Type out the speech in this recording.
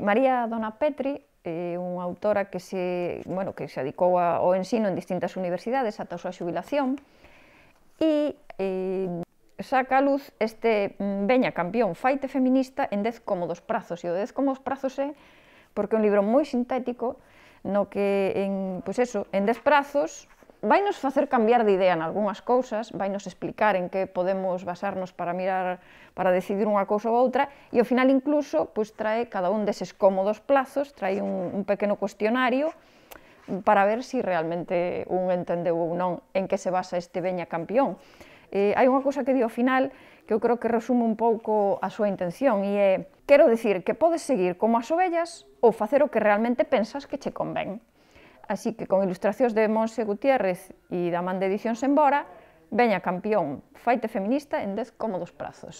María Dona Petri é eh, unha autora que se, bueno, que se adicou ao ensino en distintas universidades ata a súa xubilación e eh, saca a luz este mm, Veña campeón faite feminista en 10 cómodos prazos e o 10 cómodos prazos é porque é un libro moi sintético no que en, pois pues eso, en 10 prazos Vainos facer cambiar de idea en algunhas cousas, vainos explicar en que podemos basarnos para mirar, para decidir unha cousa ou outra, e ao final incluso pois, trae cada un deses cómodos plazos, trae un, un pequeno cuestionario para ver se si realmente un entendeu ou non en que se basa este veña campeón. Eh, hai unha cousa que di ao final que eu creo que resume un pouco a súa intención e é, quero dicir que podes seguir como as ovellas ou facer o que realmente pensas que che convén. Así que con ilustracións de Monse Gutiérrez e da man de Edicións embora, veña campeón Faite Feminista en 10 cómodos prazos.